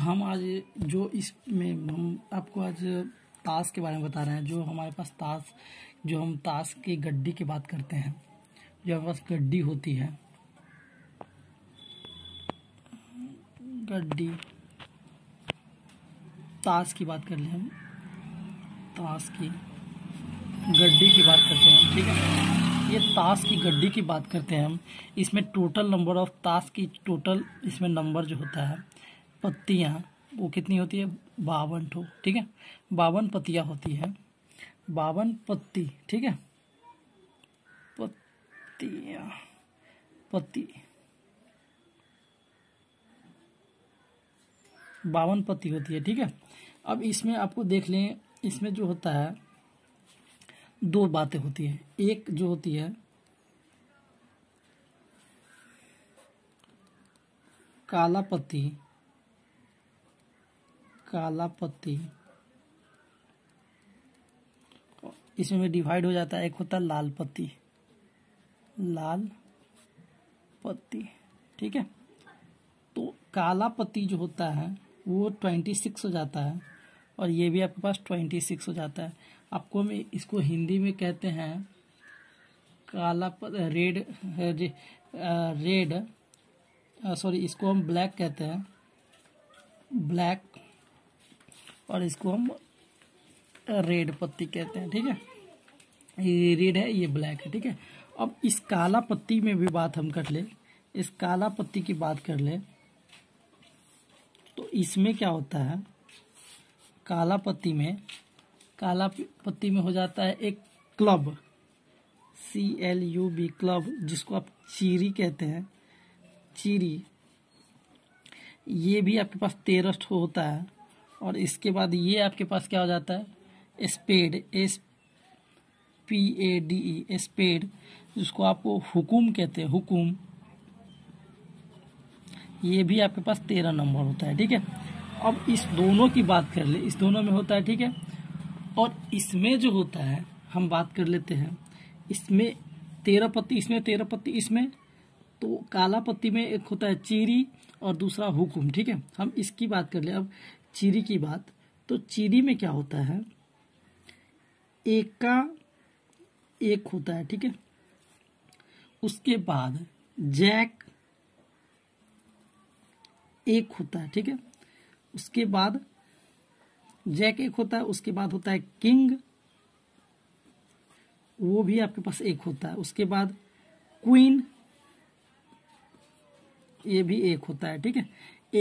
हम आज जो इसमें हम आपको आज ताश के बारे में बता रहे हैं जो हमारे पास ताश जो हम ताश की गड्डी की बात करते हैं जो हमारे पास गड्डी होती है गड्डी ताश की बात कर ले हम ताश की गड्डी की बात करते हैं ठीक है ये ताश की गड्डी की बात करते हैं हम इसमें टोटल नंबर ऑफ ताश की टोटल इसमें नंबर जो होता है पत्तियाँ वो कितनी होती है बावन ठो ठीक है बावन पत्तियाँ होती है बावन पत्ती ठीक है पत्तियाँ पत्ती बावन पत्ती होती है ठीक है अब इसमें आपको देख लें इसमें जो होता है दो बातें होती है एक जो होती है काला पत्ती काला पत्ती इसमें डिवाइड हो जाता है एक होता है लाल पत्ती लाल पत्ती ठीक है तो काला पत्ती जो होता है वो ट्वेंटी सिक्स हो जाता है और ये भी आपके पास ट्वेंटी सिक्स हो जाता है आपको हम इसको हिंदी में कहते हैं काला रेड रे, रेड सॉरी इसको हम ब्लैक कहते हैं ब्लैक और इसको हम रेड पत्ती कहते हैं ठीक है ये रेड है ये ब्लैक है ठीक है अब इस काला पत्ती में भी बात हम कर ले इस काला पत्ती की बात कर ले तो इसमें क्या होता है काला पत्ती में काला पत्ती में हो जाता है एक club C L U B club जिसको आप चीरी कहते हैं चीरी ये भी आपके पास तेरह होता है और इसके बाद ये आपके पास क्या हो जाता है spade S P A D E spade जिसको आपको हुकुम कहते हैं हुकुम ये भी आपके पास तेरह नंबर होता है ठीक है अब इस दोनों की बात कर ले इस दोनों में होता है ठीक है और इसमें जो होता है हम बात कर लेते हैं इसमें तेरह पत्ती इसमें तेरह पत्ती इसमें तो काला पत्ती में एक होता है चीरी और दूसरा हुकुम ठीक है हम इसकी बात कर ले अब चीरी की बात तो चीरी में क्या होता है एक का एक होता है ठीक है उसके बाद जैक एक होता है ठीक है उसके बाद जैक एक होता है उसके बाद होता है किंग वो भी आपके पास एक होता है उसके बाद क्वीन ये भी एक होता है ठीक है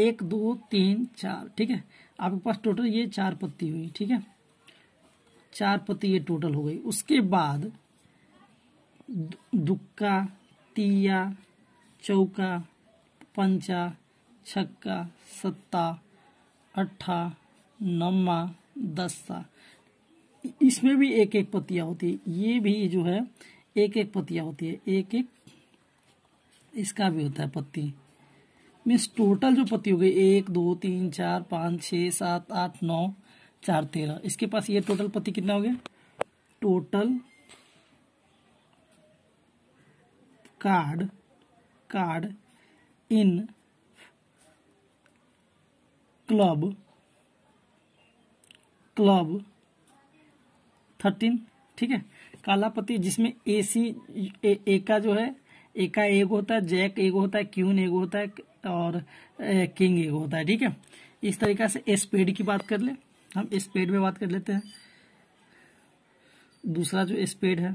एक दो तीन चार ठीक है आपके पास टोटल ये चार पत्ती हुई ठीक है चार पत्ती ये टोटल हो गई उसके बाद दुक्का तिया चौका पंचा छक्का सत्ता अट्ठा नम्मा दस्ता इसमें भी एक एक पत्तियां होती है ये भी जो है एक एक पतिया होती है एक एक इसका भी होता है पत्ती मीन्स टोटल जो पत्ती हो गई एक दो तीन चार पाँच छः सात आठ नौ चार तेरह इसके पास ये टोटल पत्ती कितना हो गया total card card in club club thirteen ठीक है काला पत्ती जिसमें ए सी ए, का जो है ए का होता है जैक एगो होता है क्यून एगो होता है और किंग एग होता है ठीक है इस तरीका से स्पेड की बात कर ले हम स्पेड में बात कर लेते हैं दूसरा जो स्पेड है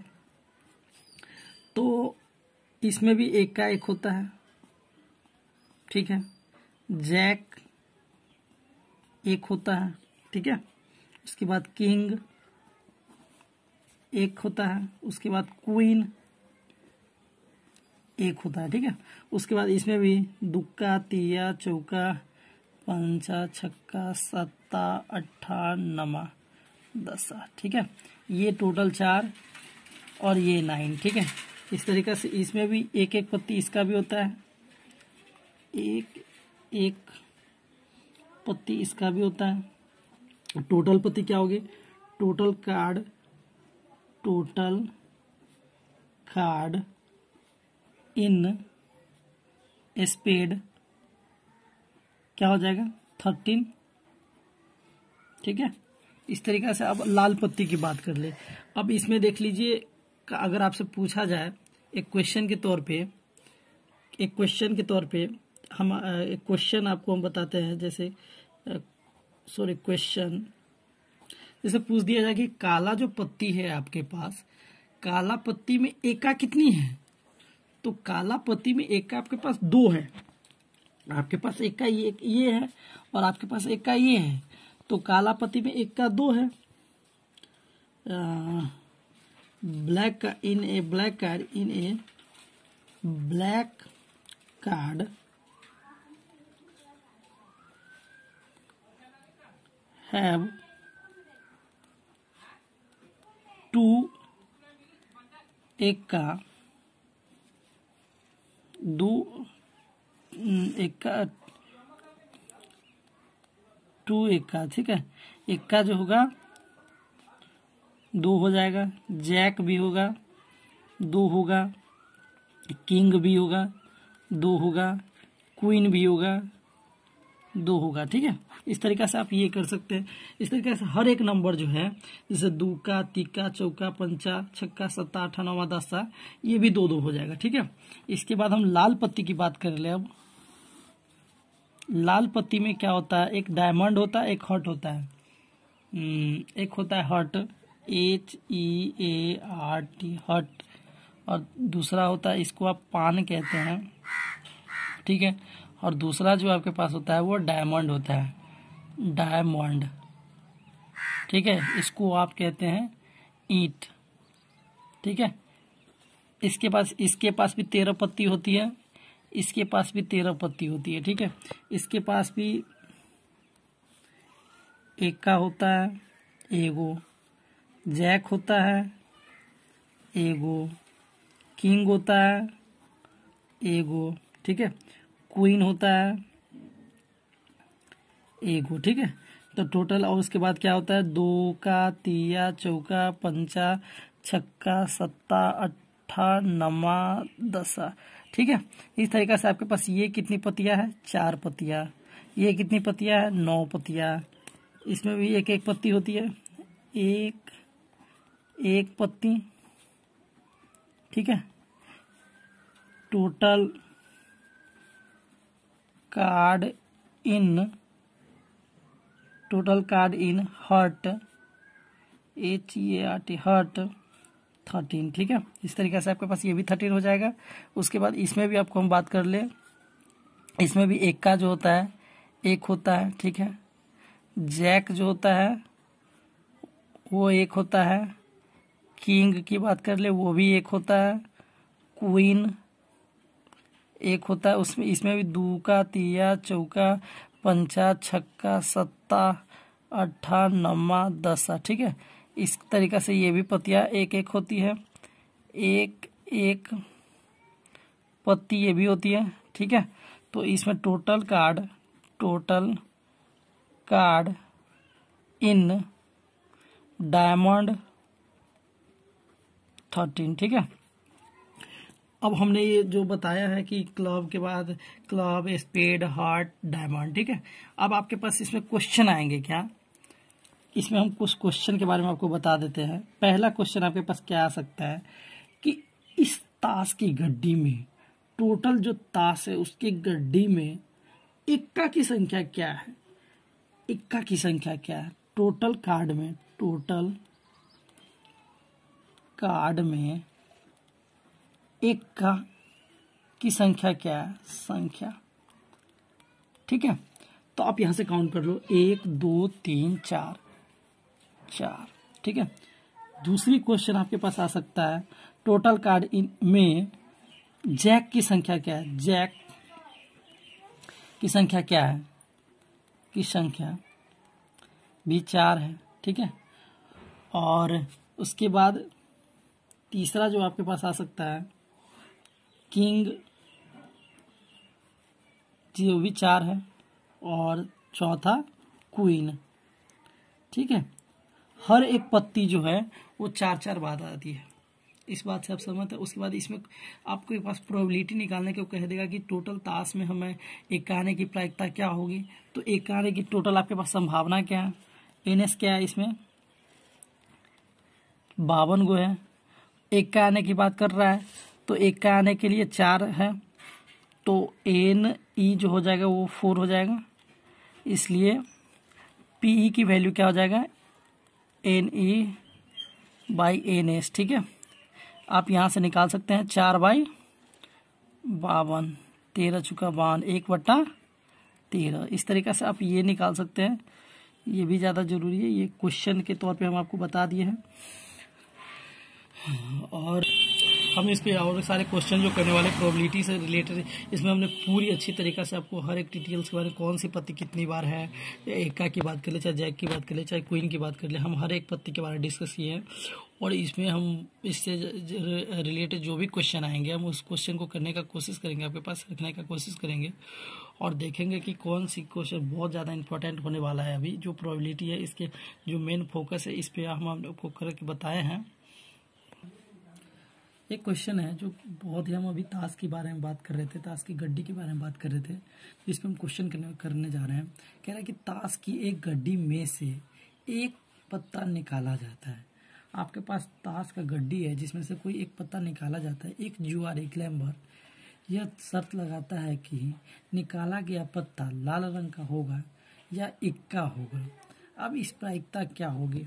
तो इसमें भी एक का एक होता है ठीक है जैक एक होता है ठीक है उसके बाद किंग एक होता है उसके बाद क्वीन एक होता है ठीक है उसके बाद इसमें भी दुक्का तिया चौका पंचा छक्का सत्ता अट्ठा नमा दसा ठीक है ये टोटल चार और ये नाइन ठीक है इस तरीके से इसमें भी एक एक पत्ती इसका भी होता है एक एक पत्ती इसका भी होता है टोटल पत्ती क्या होगी total card total card in spade क्या हो जाएगा थर्टीन ठीक है इस तरीके से अब लाल पत्ती की बात कर ले अब इसमें देख लीजिए अगर आपसे पूछा जाए एक क्वेश्चन के तौर पे एक क्वेश्चन के तौर पे हम एक क्वेश्चन आपको हम बताते हैं जैसे सॉरी क्वेश्चन जैसे पूछ दिया जाए कि काला जो पत्ती है आपके पास काला पत्ती में एका कितनी है तो काला पति में एक का आपके पास दो है आपके पास एक का ये ये है और आपके पास एक का ये है तो काला पति में एक का दो है ब्लैक का in a black card in a black card have two एक का दू इक्का हम्म, टू इक्का ठीक है इक्का जो होगा दो हो जाएगा जैक भी होगा दो होगा किंग भी होगा दो होगा क्वीन भी होगा दो होगा ठीक है इस तरीका से आप ये कर सकते हैं इस तरीके से हर एक नंबर जो है जैसे दूका तिक्का चौका पंचा छक्का सत्ता अठा नवा दसा ये भी दो दो हो जाएगा ठीक है इसके बाद हम लाल पत्ती की बात कर ले अब लाल पत्ती में क्या होता है एक डायमंड होता है एक हट होता है हम्म, एक होता है heart H E A R T heart और दूसरा होता है इसको आप पान कहते हैं ठीक है और दूसरा जो आपके पास होता है वो डायमंड होता है डायमंड ठीक है इसको आप कहते हैं ईट ठीक है इसके पास इसके पास भी तेरह पत्ती होती है इसके पास भी तेरह पत्ती होती है ठीक है इसके पास भी एक का होता है एगो जैक होता है एगो किंग होता है एगो ठीक है क्वीन होता है एगो ठीक है तो टोटल और उसके बाद क्या होता है दो का तिया चौका पंचा छक्का सत्ता अट्ठा नमा दसा ठीक है इस तरीका से आपके पास ये कितनी पतिया है चार पतिया ये कितनी पतिया है नौ पतिया इसमें भी एक एक पत्ती होती है एक एक पत्ती ठीक है total card in total card in heart H E R T heart thirteen ठीक है इस तरीके से आपके पास ये भी थर्टीन हो जाएगा उसके बाद इसमें भी आपको हम बात कर ले इसमें भी एक का जो होता है एक होता है ठीक है जैक जो होता है वो एक होता है किंग की बात कर ले वो भी एक होता है क्वीन एक होता है उसमें इसमें भी दूका तिया चौका पंचा छक्का सत्ता अट्ठा नम्मा दसा ठीक है इस तरीका से ये भी पतिया एक एक होती है एक एक पत्ती ये भी होती है ठीक है तो इसमें total card total card in diamond thirteen ठीक है अब हमने ये जो बताया है कि क्लब के बाद क्लब स्पेड हार्ट डायमंड ठीक है अब आपके पास इसमें क्वेश्चन आएंगे क्या इसमें हम कुछ क्वेश्चन के बारे में आपको बता देते हैं पहला क्वेश्चन आपके पास क्या आ सकता है कि इस ताश की गड्डी में टोटल जो ताश है उसकी गड्डी में इक्का की संख्या क्या है इक्का की संख्या क्या है टोटल कार्ड में टोटल कार्ड में एक का की संख्या क्या है संख्या ठीक है तो आप यहां से काउंट कर लो एक दो तीन चार चार ठीक है दूसरी क्वेश्चन आपके पास आ सकता है टोटल कार्ड इन में जैक की संख्या क्या है जैक की संख्या क्या है की संख्या भी चार है ठीक है और उसके बाद तीसरा जो आपके पास आ सकता है किंग ये भी चार है और चौथा क्वीन ठीक है हर एक पत्ती जो है वो चार चार बात आती है इस बात से आप सहमत है उसके बाद इसमें आपके पास प्रोबेबिलिटी निकालने के कह देगा कि टोटल ताश में हमें एक आने की प्रायिकता क्या होगी तो एक आने की टोटल आपके पास संभावना क्या है एन क्या है इसमें बावन गो है एक आने की बात कर रहा है तो एक का आने के लिए चार है तो एन ई जो हो जाएगा वो फोर हो जाएगा इसलिए पी ई की वैल्यू क्या हो जाएगा N E by N S ठीक है आप यहाँ से निकाल सकते हैं चार बाई बावन तेरह चुका बावन एक बट्टा तेरह इस तरीके से आप ये निकाल सकते हैं ये भी ज़्यादा ज़रूरी है ये क्वेश्चन के तौर पे हम आपको बता दिए हैं और हम इस पर और सारे क्वेश्चन जो करने वाले प्रोबेबिलिटी से रिलेटेड इसमें हमने पूरी अच्छी तरीका से आपको हर एक डिटेल्स के बारे में कौन सी पत्ती कितनी बार है एका की बात कर ले चाहे जैक की बात कर ले चाहे क्वीन की बात कर ले हम हर एक पत्ती के बारे में डिस्कस किए हैं और इसमें हम इससे रिलेटेड जो भी क्वेश्चन आएंगे हम उस क्वेश्चन को करने का कोशिश करेंगे आपके पास रखने का कोशिश करेंगे और देखेंगे कि कौन सी क्वेश्चन बहुत ज़्यादा इंपॉर्टेंट होने वाला है अभी जो प्रोबेबिलिटी है इसके जो मेन फोकस है इस पर हम आपको करके बताए हैं एक क्वेश्चन है जो बहुत ही हम अभी ताश के बारे में बात कर रहे थे ताश की गड्डी के बारे में बात कर रहे थे जिसमें हम क्वेश्चन करने करने जा रहे हैं कह रहा है कि ताश की एक गड्डी में से एक पत्ता निकाला जाता है आपके पास ताश का गड्डी है जिसमें से कोई एक पत्ता निकाला जाता है एक जुआर एक लैम्बर यह शर्त लगाता है कि निकाला गया पत्ता लाल रंग का होगा या इक्का होगा अब इस प्रायिकता क्या होगी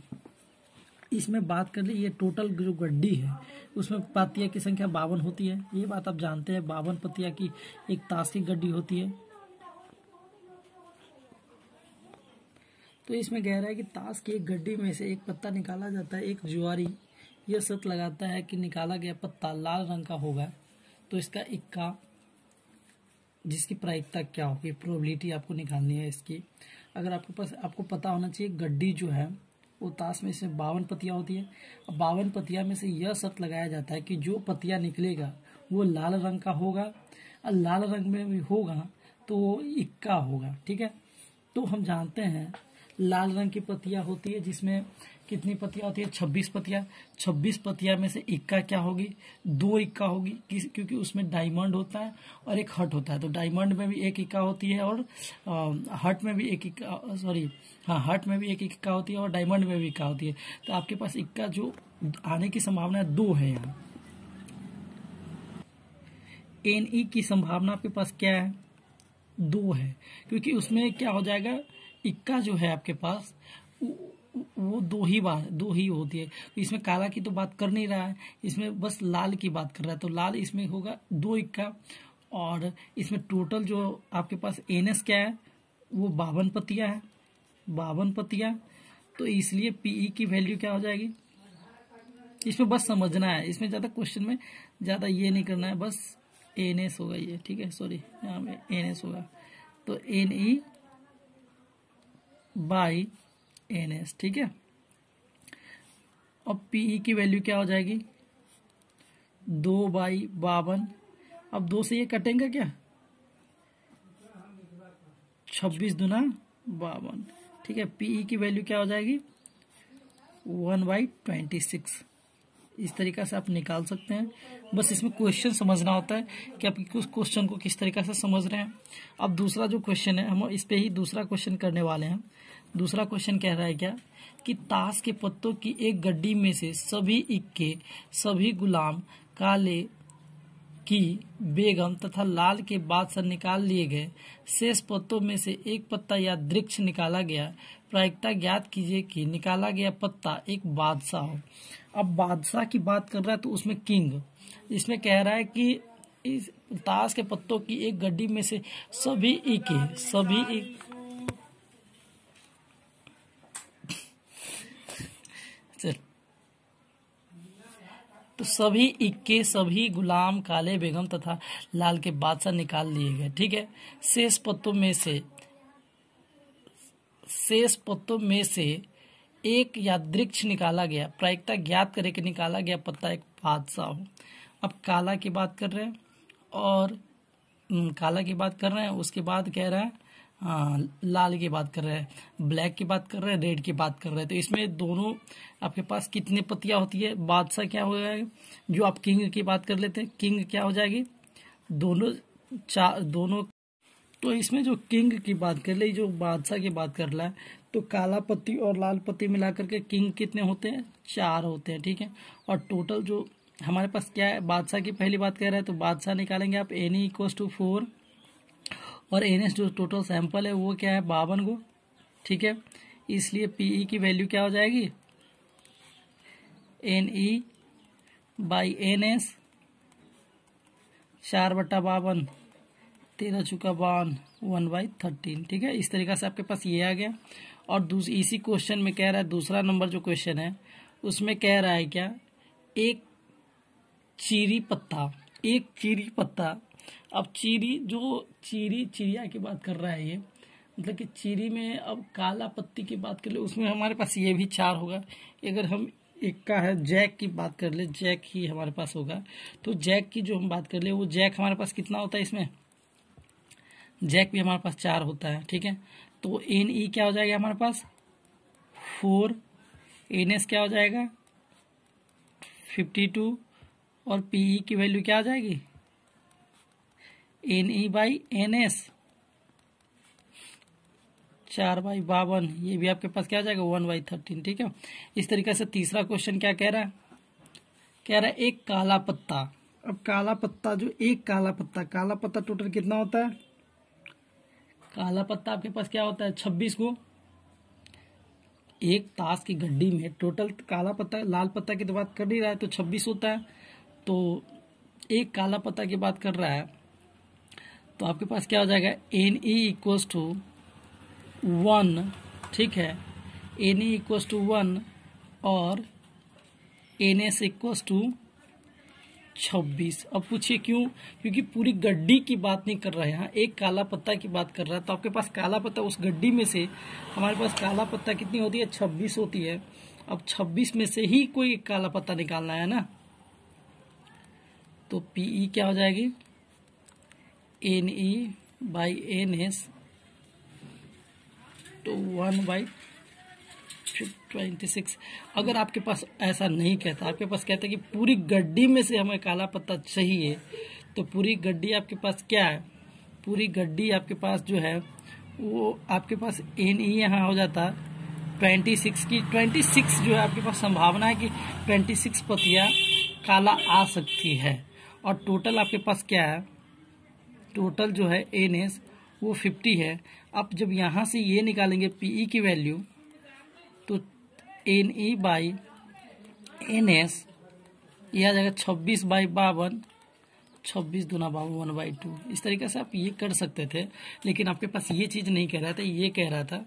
इसमें बात कर ली ये टोटल जो गड्डी है उसमें पतिया की संख्या बावन होती है ये बात आप जानते हैं बावन पतिया की एक ताश की गड्डी होती है तो इसमें कह रहा है कि ताश की एक गड्डी में से एक पत्ता निकाला जाता है एक जुआरी यह सत लगाता है कि निकाला गया पत्ता लाल रंग का होगा तो इसका इक्का जिसकी प्रायिकता क्या होगी प्रोबेबिलिटी आपको निकालनी है इसकी अगर आपके पास आपको पता होना चाहिए गड्डी जो है वो ताश में इसमें बावन पतियाँ होती है अब बावन पतिया में से यह शर्त लगाया जाता है कि जो पतिया निकलेगा वो लाल रंग का होगा और लाल रंग में भी होगा तो वो इक्का होगा ठीक है तो हम जानते हैं लाल रंग की पतिया होती है जिसमें कितनी पतियां होती है छब्बीस पतियां छब्बीस पतियां में से इक्का क्या होगी दो इक्का होगी क्योंकि उसमें डायमंड होता है और एक हट होता है तो डायमंड में भी एक इक्का होती है और हट में भी एक इक्का सॉरी हाँ हट में भी एक इक्का होती है और डायमंड में भी इक्का होती है तो आपके पास इक्का जो आने की संभावना दो है यहाँ एन ई की संभावना आपके पास क्या है दो है क्योंकि उसमें क्या हो जाएगा इक्का जो है आपके पास वो दो ही बात दो ही होती है तो इसमें काला की तो बात कर नहीं रहा है इसमें बस लाल की बात कर रहा है तो लाल इसमें होगा दो इक्का और इसमें टोटल जो आपके पास एन एस क्या है वो बावन पतिया है बावन पतिया तो इसलिए पीई की वैल्यू क्या हो जाएगी इसमें बस समझना है इसमें ज़्यादा क्वेश्चन में ज़्यादा ये नहीं करना है बस एन एस होगा ये ठीक है सॉरी यहाँ पे एन एस होगा तो N E by N S ठीक है अब पीई की वैल्यू क्या हो जाएगी दो बाई बावन अब दो से ये कटेंगे क्या छब्बीस दुना बावन ठीक है पीई की वैल्यू क्या हो जाएगी वन बाई ट्वेंटी सिक्स इस तरीके से आप निकाल सकते हैं बस इसमें क्वेश्चन समझना होता है कि आप उस क्वेश्चन को किस तरीके से समझ रहे हैं अब दूसरा जो क्वेश्चन है हम इस पर ही दूसरा क्वेश्चन करने वाले हैं दूसरा क्वेश्चन कह रहा है क्या कि ताश के पत्तों की एक गड्डी में से सभी इक्के सभी गुलाम काले की बेगम तथा लाल के बाद से निकाल लिए गए शेष पत्तों में से एक पत्ता या दृक्ष निकाला गया प्रायिकता ज्ञात कीजिए कि निकाला गया पत्ता एक बादशाह हो अब बादशाह की बात कर रहा है तो उसमें किंग इसमें कह रहा है कि इस ताश के पत्तों की एक गड्डी में से सभी एक है सभी एक तो सभी इक्के सभी गुलाम काले बेगम तथा लाल के बादशाह निकाल लिए गए ठीक है शेष पत्तों में से शेष पत्तों में से एक यादृक्ष निकाला गया प्रायिकता ज्ञात करके निकाला गया पत्ता एक बादशाह हो अब काला की बात कर रहे हैं और हम्म, काला की बात कर रहे हैं उसके बाद कह रहे हैं आ, लाल की बात कर रहे हैं ब्लैक की बात कर रहे हैं रेड की बात कर रहे हैं तो इसमें दोनों आपके पास कितने पतियाँ होती है बादशाह क्या हो जाएगा जो आप किंग की बात कर लेते हैं किंग क्या हो जाएगी दोनों चार दोनों तो इसमें जो किंग की बात कर ले जो बादशाह की बात कर रहा है तो काला पत्ती और लाल पत्ती मिलाकर के किंग कितने होते हैं चार होते हैं ठीक है और टोटल जो हमारे पास क्या है बादशाह की पहली बात कह रहे हैं तो बादशाह निकालेंगे आप एन इक्वस टू फोर और एन जो टोटल सैंपल है वो क्या है बावन गो ठीक है इसलिए पी ई e की वैल्यू क्या हो जाएगी N E by N S चार बट्टा बावन तेरह चुका बावन वन बाई थर्टीन ठीक है इस तरीका से आपके पास ये आ गया और इसी क्वेश्चन में कह रहा है दूसरा नंबर जो क्वेश्चन है उसमें कह रहा है क्या एक चीरी पत्ता एक चीरी पत्ता अब चीरी जो चीरी चिड़िया की बात कर रहा है ये मतलब कि चीरी में अब काला पत्ती की बात कर ले उसमें हमारे पास ये भी चार होगा अगर हम एक का है जैक की बात कर ले जैक ही हमारे पास होगा तो जैक की जो हम बात कर ले वो जैक हमारे पास कितना होता है इसमें जैक भी हमारे पास चार होता है ठीक है तो एन ई e क्या हो जाएगा हमारे पास फोर एन एस क्या हो जाएगा फिफ्टी टू और पी ई e की वैल्यू क्या आ जाएगी N E by N S चार बाई बावन ये भी आपके पास क्या आ जाएगा वन बाई थर्टीन ठीक है इस तरीके से तीसरा क्वेश्चन क्या कह रहा है कह रहा है एक काला पत्ता अब काला पत्ता जो एक काला पत्ता काला पत्ता टोटल कितना होता है काला पत्ता आपके पास क्या होता है छब्बीस गो एक ताश की गड्डी में टोटल काला पत्ता लाल पत्ता की तो बात कर नहीं रहा है तो छब्बीस होता है तो एक काला पत्ता की बात कर रहा है तो आपके पास क्या हो जाएगा N E equal to one ठीक है N E equals to one और एन एस इक्वल्स टू छब्बीस अब पूछिए क्यों क्योंकि पूरी गड्डी की बात नहीं कर रहे हैं हाँ, एक काला पत्ता की बात कर रहा है तो आपके पास काला पत्ता उस गड्डी में से हमारे पास काला पत्ता कितनी होती है छब्बीस होती है अब छब्बीस में से ही कोई काला पत्ता निकालना है ना तो पीई e क्या हो जाएगी N E by N S तो वन बाई ट्वेंटी सिक्स अगर आपके पास ऐसा नहीं कहता आपके पास कहता है कि पूरी गड्डी में से हमें काला पत्ता चाहिए तो पूरी गड्डी आपके पास क्या है पूरी गड्डी आपके पास जो है वो आपके पास एन ई e यहाँ हो जाता ट्वेंटी सिक्स की ट्वेंटी सिक्स जो है आपके पास संभावना है कि ट्वेंटी सिक्स पतिया काला आ सकती है और टोटल आपके पास क्या है टोटल जो है एन एस वो फिफ्टी है आप जब यहाँ से ये निकालेंगे पी ई e की value N E by N S यह आ जाएगा छब्बीस बाई बावन छब्बीस दूना बावन बाई टू इस तरीके से आप ये कर सकते थे लेकिन आपके पास ये चीज़ नहीं कह रहा था ये कह रहा था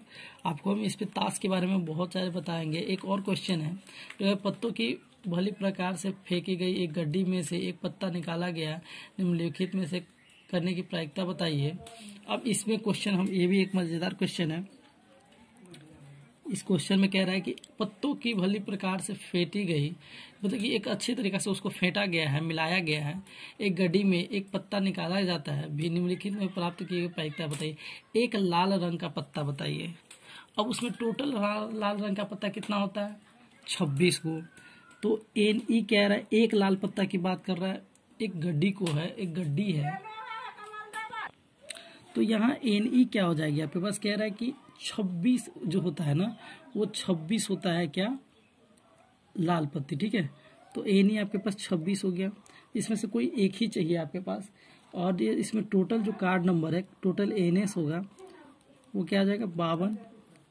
आपको हम इस पर ताश के बारे में बहुत सारे बताएंगे एक और क्वेश्चन है तो पत्तों की भली प्रकार से फेंकी गई एक गड्डी में से एक पत्ता निकाला गया निम्नलिखित में से करने की प्रायिकता बताइए अब इसमें क्वेश्चन हम ये भी एक मज़ेदार क्वेश्चन है इस क्वेश्चन में कह रहा है कि पत्तों की भली प्रकार से फेंटी गई मतलब कि एक अच्छे तरीके से उसको फेंटा गया है मिलाया गया है एक गड्डी में एक पत्ता निकाला जाता है भी निम्नलिखित में प्राप्त किए गए पैकता बताइए एक लाल रंग का पत्ता बताइए अब उसमें टोटल लाल रंग का पत्ता कितना होता है छब्बीस को तो एन ई e कह रहा है एक लाल पत्ता की बात कर रहा है एक गड्डी को है एक गड्डी है तो यहाँ एन ई e क्या हो जाएगी आपके पास कह रहा है कि छब्बीस जो होता है ना वो छब्बीस होता है क्या लाल पत्ती ठीक है तो एन ई आपके पास छब्बीस हो गया इसमें से कोई एक ही चाहिए आपके पास और ये इसमें टोटल जो कार्ड नंबर है टोटल एन एस होगा वो क्या आ जाएगा बावन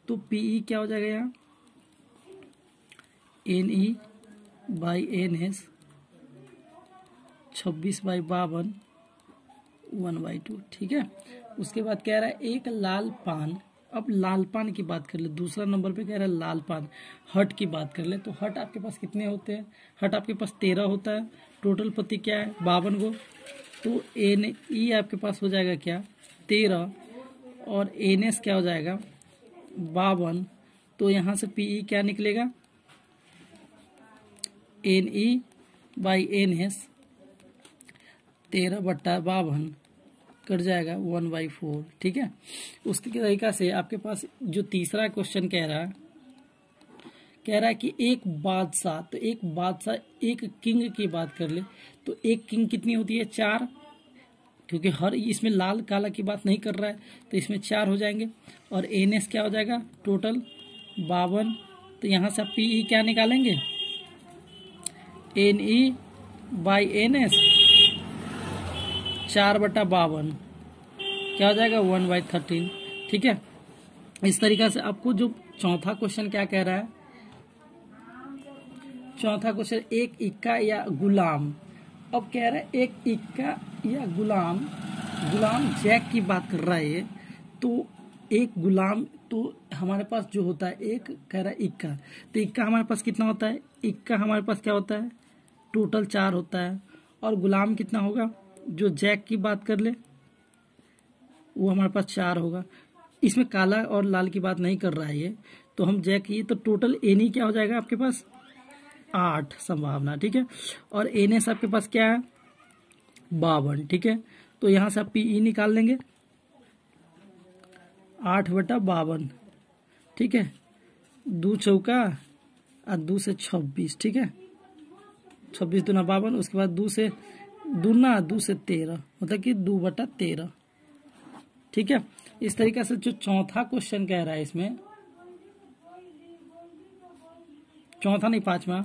तो पी ई e क्या हो जाएगा यहाँ N E by N S छब्बीस बाई बावन वन बाई टू ठीक है उसके बाद कह रहा है एक लाल पान अब लालपान की बात कर ले दूसरा नंबर पे कह रहा है लालपान हट की बात कर ले तो हट आपके पास कितने होते हैं हट आपके पास तेरह होता है टोटल पति क्या है बावन गो तो एन ई e आपके पास हो जाएगा क्या तेरह और एन एस क्या हो जाएगा बावन तो यहाँ से पी ई e क्या निकलेगा N E by N S तेरह बट्टा बावन कट जाएगा वन बाई फोर ठीक है उसके तरीका से आपके पास जो तीसरा क्वेश्चन कह रहा है कह रहा है कि एक बादशाह तो एक बादशाह एक किंग की बात कर ले तो एक किंग कितनी होती है चार क्योंकि हर इसमें लाल काला की बात नहीं कर रहा है तो इसमें चार हो जाएंगे और एन एस क्या हो जाएगा टोटल बावन तो यहाँ से आप पी ई e क्या निकालेंगे N E by N S चार बटा बावन क्या हो जाएगा वन बाई थर्टीन ठीक है इस तरीका से आपको जो चौथा क्वेश्चन क्या कह रहा है चौथा क्वेश्चन एक इक्का या गुलाम अब कह रहा है एक इक्का या गुलाम गुलाम जैक की बात कर रहा है तो एक गुलाम तो हमारे पास जो होता है एक कह रहा है इक्का तो इक्का हमारे पास कितना होता है इक्का हमारे पास क्या होता है टोटल चार होता है और गुलाम कितना होगा जो जैक की बात कर ले वो हमारे पास चार होगा इसमें काला और लाल की बात नहीं कर रहा है ये तो हम जैक ये तो टोटल एनी क्या हो जाएगा आपके पास आठ संभावना ठीक है और एन एस आपके पास क्या है बावन ठीक है तो यहाँ से आप पी ई निकाल लेंगे आठ बटा बावन ठीक है दो चौका और दो से छब्बीस ठीक है छब्बीस दो न बावन उसके बाद दो से दूना दू से तेरह मतलब कि दो बटा तेरह ठीक है इस तरीके से जो चौथा क्वेश्चन कह रहा है इसमें चौथा नहीं पांचवा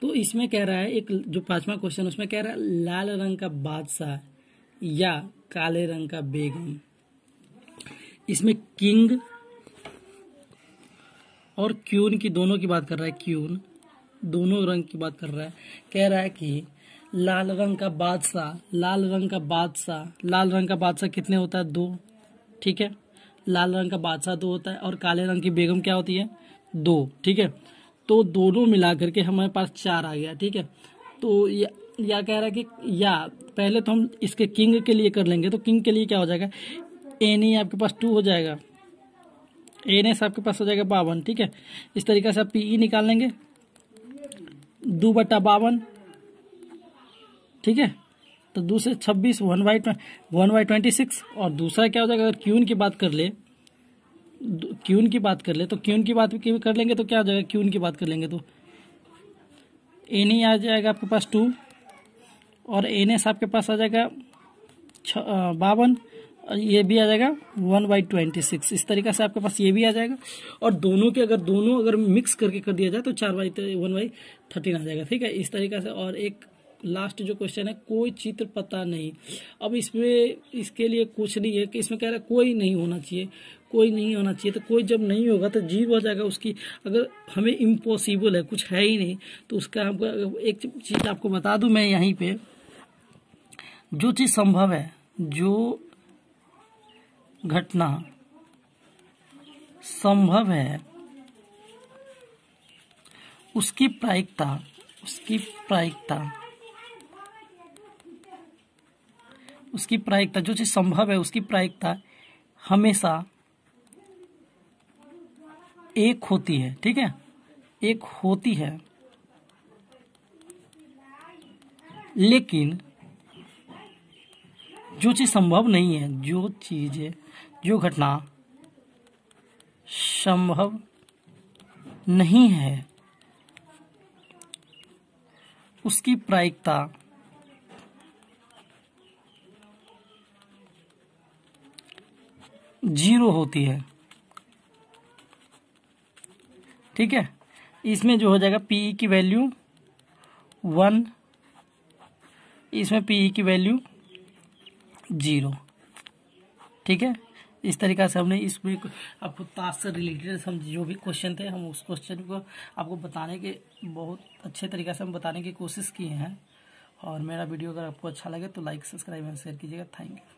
तो इसमें कह रहा है एक जो पांचवा क्वेश्चन उसमें कह रहा है लाल रंग का बादशाह या काले रंग का बेगम इसमें किंग और क्यून की दोनों की बात कर रहा है क्यून दोनों रंग की बात कर रहा है कह रहा है कि लाल रंग का बादशाह लाल रंग का बादशाह लाल रंग का बादशाह कितने होता है दो ठीक है लाल रंग का बादशाह दो होता है और काले रंग की बेगम क्या होती है दो ठीक है तो दोनों मिला करके हमारे पास चार आ गया ठीक है तो या, या कह रहा है कि या पहले तो हम इसके किंग के लिए कर लेंगे तो किंग के लिए क्या हो जाएगा एन ए आपके पास टू हो जाएगा एन एस आपके पास हो जाएगा बावन ठीक है इस तरीके से आप पी ई e निकाल लेंगे दो बटा बावन ठीक है तो दूसरे छब्बीस one by one by twenty six और दूसरा क्या हो जाएगा अगर क्यून की बात कर ले क्यून की बात कर ले तो क्यून की बात कर लेंगे तो क्या हो जाएगा क्यून की बात कर लेंगे तो एन ही आ जाएगा आपके पास टू और एन एस आपके पास आ जाएगा बावन ये भी आ जाएगा वन बाई ट्वेंटी सिक्स इस तरीके से आपके पास ये भी आ जाएगा और दोनों के अगर दोनों अगर मिक्स करके कर दिया जाए तो चार बाई वन बाई थर्टीन आ जाएगा ठीक है इस तरीके से और एक लास्ट जो क्वेश्चन है कोई चित्र पता नहीं अब इसमें इसके लिए कुछ नहीं है कि इसमें कह रहा है कोई नहीं होना चाहिए कोई नहीं होना चाहिए तो कोई जब नहीं होगा तो जीरो हो जाएगा उसकी अगर हमें इम्पॉसिबल है कुछ है ही नहीं तो उसका हमको एक चीज़ आपको बता दूँ मैं यहीं पर जो चीज़ संभव है जो घटना संभव है उसकी प्रायिकता उसकी प्रायिकता उसकी प्रायिकता जो चीज संभव है उसकी प्रायिकता हमेशा एक होती है ठीक है एक होती है लेकिन जो चीज़ संभव नहीं है जो चीज़ जो घटना संभव नहीं है उसकी प्रायिकता जीरो होती है ठीक है इसमें जो हो जाएगा पीई e की वैल्यू वन इसमें पीई e की वैल्यू जीरो ठीक है इस तरीका से हमने इसमें आपको ताश से रिलेटेड हम जो भी क्वेश्चन थे हम उस क्वेश्चन को आपको बताने के बहुत अच्छे तरीक़े से हम बताने की कोशिश किए हैं और मेरा वीडियो अगर आपको अच्छा लगे तो लाइक सब्सक्राइब एंड शेयर कीजिएगा थैंक यू